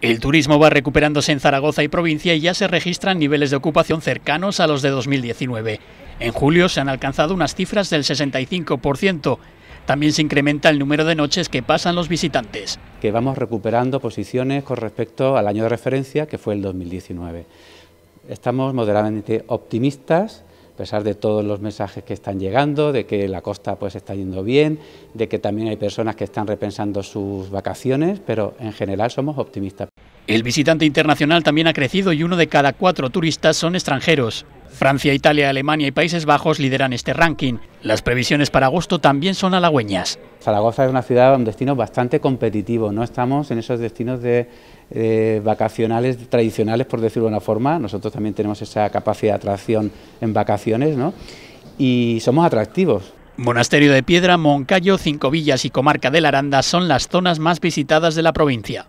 El turismo va recuperándose en Zaragoza y provincia y ya se registran niveles de ocupación cercanos a los de 2019. En julio se han alcanzado unas cifras del 65%. También se incrementa el número de noches que pasan los visitantes. Que vamos recuperando posiciones con respecto al año de referencia que fue el 2019. Estamos moderadamente optimistas a pesar de todos los mensajes que están llegando, de que la costa pues está yendo bien, de que también hay personas que están repensando sus vacaciones, pero en general somos optimistas. El visitante internacional también ha crecido y uno de cada cuatro turistas son extranjeros. Francia, Italia, Alemania y Países Bajos lideran este ranking. Las previsiones para agosto también son halagüeñas. Zaragoza es una ciudad, un destino bastante competitivo, no estamos en esos destinos de eh, vacacionales tradicionales, por decirlo de una forma, nosotros también tenemos esa capacidad de atracción en vacaciones, ¿no? Y somos atractivos. Monasterio de Piedra, Moncayo, Cinco Villas y Comarca de la Aranda son las zonas más visitadas de la provincia.